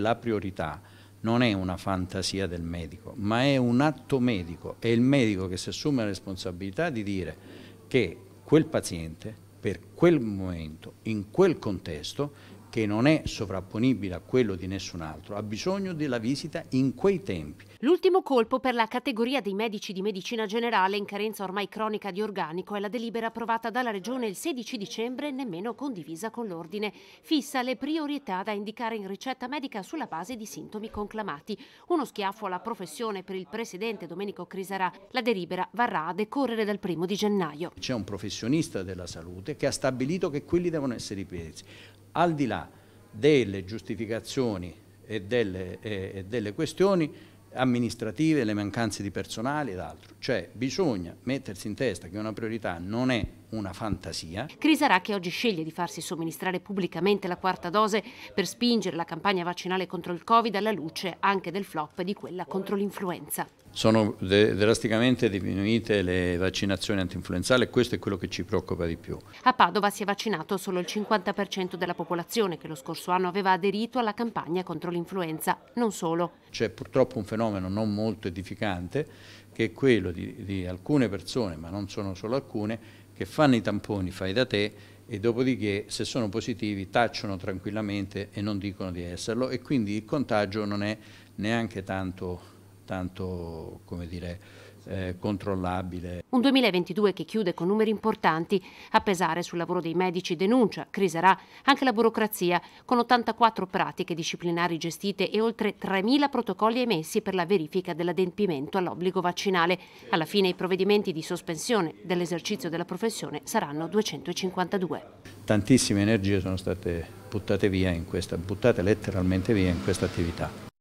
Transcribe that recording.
La priorità non è una fantasia del medico, ma è un atto medico, è il medico che si assume la responsabilità di dire che quel paziente per quel momento, in quel contesto, che non è sovrapponibile a quello di nessun altro, ha bisogno della visita in quei tempi. L'ultimo colpo per la categoria dei medici di medicina generale in carenza ormai cronica di organico è la delibera approvata dalla Regione il 16 dicembre, nemmeno condivisa con l'Ordine. Fissa le priorità da indicare in ricetta medica sulla base di sintomi conclamati. Uno schiaffo alla professione per il presidente Domenico Crisarà. La delibera varrà a decorrere dal primo di gennaio. C'è un professionista della salute che ha stabilito che quelli devono essere i pesi al di là delle giustificazioni e delle, e, delle questioni amministrative, le mancanze di personale ed altro. Cioè bisogna mettersi in testa che una priorità non è una fantasia. Crisarà che oggi sceglie di farsi somministrare pubblicamente la quarta dose per spingere la campagna vaccinale contro il Covid alla luce anche del flop di quella contro l'influenza. Sono drasticamente diminuite le vaccinazioni antinfluenzali e questo è quello che ci preoccupa di più. A Padova si è vaccinato solo il 50% della popolazione che lo scorso anno aveva aderito alla campagna contro l'influenza, non solo. C'è purtroppo un fenomeno non molto edificante che è quello di, di alcune persone, ma non sono solo alcune, che fanno i tamponi fai da te e dopodiché se sono positivi tacciono tranquillamente e non dicono di esserlo e quindi il contagio non è neanche tanto, tanto come dire, eh, controllabile. Un 2022 che chiude con numeri importanti. A pesare sul lavoro dei medici denuncia, criserà anche la burocrazia, con 84 pratiche disciplinari gestite e oltre 3.000 protocolli emessi per la verifica dell'adempimento all'obbligo vaccinale. Alla fine i provvedimenti di sospensione dell'esercizio della professione saranno 252. Tantissime energie sono state buttate via in questa, buttate letteralmente via in questa attività.